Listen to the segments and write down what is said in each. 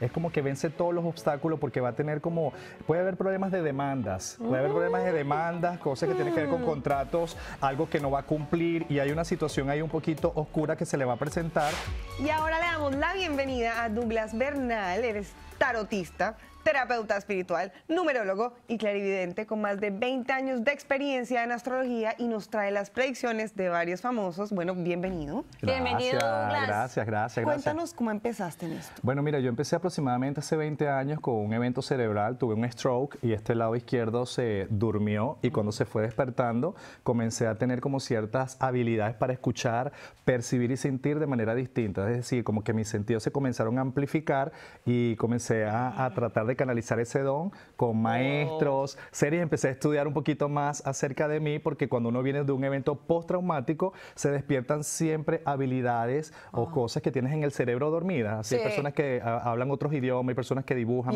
Es como que vence todos los obstáculos porque va a tener como, puede haber problemas de demandas, puede haber problemas de demandas, cosas que tienen que ver con mm. contratos, algo que no va a cumplir y hay una situación ahí un poquito oscura que se le va a presentar. Y ahora le damos la bienvenida a Douglas Bernal, eres tarotista, terapeuta espiritual, numerólogo y clarividente con más de 20 años de experiencia en astrología y nos trae las predicciones de varios famosos. Bueno, bienvenido. bienvenido, Gracias, gracias, Cuéntanos cómo empezaste en esto. Bueno, mira, yo empecé aproximadamente hace 20 años con un evento cerebral, tuve un stroke y este lado izquierdo se durmió y cuando se fue despertando comencé a tener como ciertas habilidades para escuchar, percibir y sentir de manera distinta. Es decir, como que mis sentidos se comenzaron a amplificar y comencé a tratar de canalizar ese don con maestros, series. Empecé a estudiar un poquito más acerca de mí porque cuando uno viene de un evento postraumático se despiertan siempre habilidades o ah. cosas que tienes en el cerebro dormidas. Así personas que ah, hablan otros idiomas, hay personas que dibujan,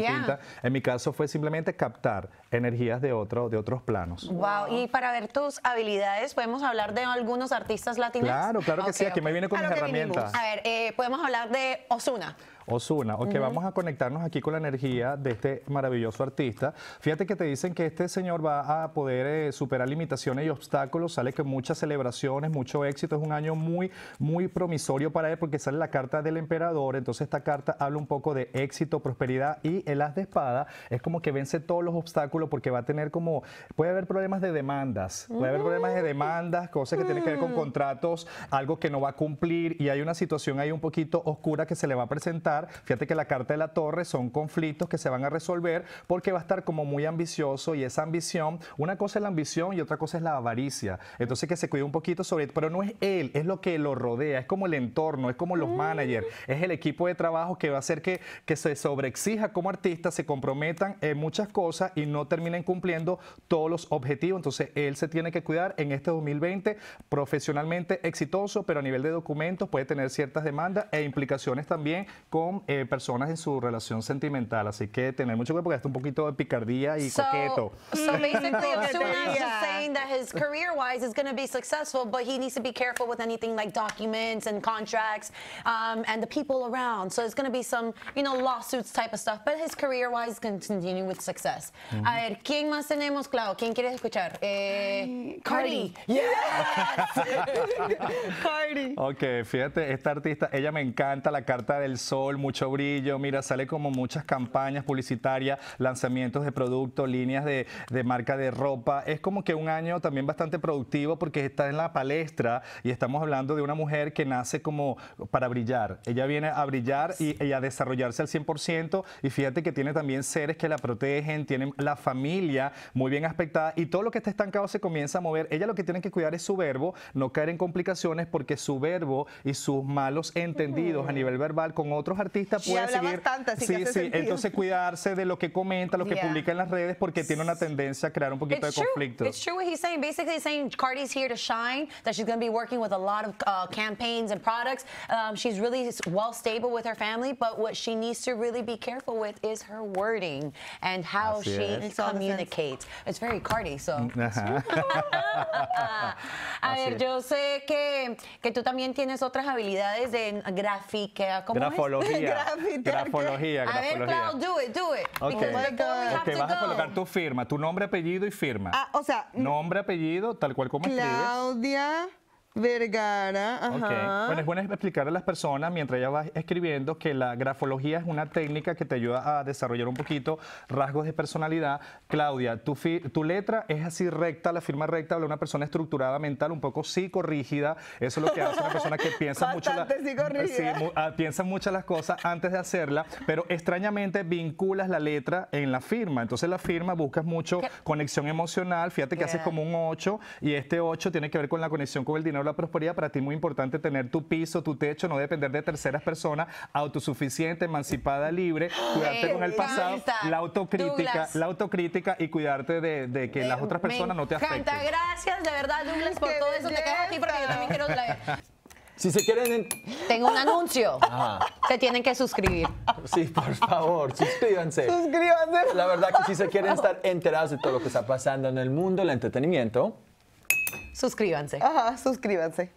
En mi caso fue simplemente captar energías de, otro, de otros planos. Wow. y para ver tus habilidades, ¿podemos hablar de algunos artistas latinos? Claro, claro que sí, aquí me viene con mis herramientas. A ver, eh, podemos hablar de Osuna. Osuna. Ok, vamos a conectarnos aquí con la energía de este maravilloso artista. Fíjate que te dicen que este señor va a poder eh, superar limitaciones y obstáculos. Sale que muchas celebraciones, mucho éxito. Es un año muy, muy promisorio para él porque sale la carta del emperador. Entonces esta carta habla un poco de éxito, prosperidad y el as de espada es como que vence todos los obstáculos porque va a tener como, puede haber problemas de demandas, puede haber problemas de demandas, cosas que tienen que ver con mm. contratos, algo que no va a cumplir y hay una situación ahí un poquito oscura que se le va a presentar Fíjate que la carta de la torre son conflictos que se van a resolver porque va a estar como muy ambicioso y esa ambición, una cosa es la ambición y otra cosa es la avaricia. Entonces que se cuide un poquito sobre, pero no es él, es lo que lo rodea, es como el entorno, es como los mm. managers, es el equipo de trabajo que va a hacer que, que se sobreexija como artista, se comprometan en muchas cosas y no terminen cumpliendo todos los objetivos. Entonces él se tiene que cuidar en este 2020 profesionalmente exitoso, pero a nivel de documentos puede tener ciertas demandas e implicaciones también eh, personas en su relación sentimental, así que tener mucho cuidado porque está un poquito de picardía y so, coqueto. So basically, Osuna is just saying that his career-wise is going to be successful, but he needs to be careful with anything like documents and contracts um, and the people around. So it's going to be some, you know, lawsuits type of stuff, but his career-wise is continue with success. Mm-hmm. A ver, ¿quién más tenemos, Clau? ¿Quién quiere escuchar? Eh, Cardi. Cardi. Yes! Cardi. Ok, fíjate, esta artista, ella me encanta, la carta del sol, mucho brillo, mira, sale como muchas campañas publicitarias, lanzamientos de productos, líneas de, marca de ropa. Es como que un año también bastante productivo porque está en la palestra y estamos hablando de una mujer que nace como para brillar. Ella viene a brillar y, a desarrollarse al 100% y fíjate que tiene también seres que la protegen, tiene la familia muy bien aspectada y todo lo que está estancado se comienza a mover. Ella lo que tiene que cuidar es su verbo, no caer en complicaciones porque su verbo y sus malos entendidos a nivel verbal con otros artistas pueden sí, sí. Entonces cuidarse de lo que comenta, lo que publica en las redes, porque tiene una tendencia a crear un poquito de conflicto. Es It's true what he's saying. Basically, saying Cardi's here to shine, that she's going to be working with a lot of uh, campaigns and products. Um, she's really well stable with her family, but what she needs to really be careful with is her wording and how she es. communicates. It's very Cardi, so. Mm, a ver, yo sé que, tú también tienes otras habilidades en grafica. ¿cómo es? grafología. grafología, A ver, Clau, do it, do it. Ok, okay vas a colocar tu firma, tu nombre, apellido y firma. Ah, o sea... Nombre, apellido, tal cual como escribes. Claudia... Vergara, ajá. Bueno, es bueno explicarle a las personas mientras ella va escribiendo que la grafología es una técnica que te ayuda a desarrollar un poquito rasgos de personalidad. Claudia, tu, tu letra es así recta, la firma recta habla de una persona estructurada mental, un poco rígida Eso es lo que hace una persona que piensa mucho, la, sí, ah, piensa mucho las cosas antes de hacerla, pero extrañamente vinculas la letra en la firma. Entonces la firma buscas mucho conexión emocional. Fíjate que haces como un 8 y este 8 tiene que ver con la conexión con el dinero la prosperidad, para ti es muy importante tener tu piso, tu techo, no depender de terceras personas, autosuficiente, emancipada, libre, cuidarte con el pasado, la autocrítica, la autocrítica y cuidarte de, que las eh, otras personas no te afecten. gracias, de verdad, Douglas, por todo eso. Te quedo aquí porque yo también quiero si se quieren... Tengo un anuncio. Se tienen que suscribir. Sí, por favor, suscríbanse. Suscríbanse. La verdad que si se quieren estar enterados de todo lo que está pasando en el mundo, el entretenimiento, Suscríbanse. Ajá, suscríbanse.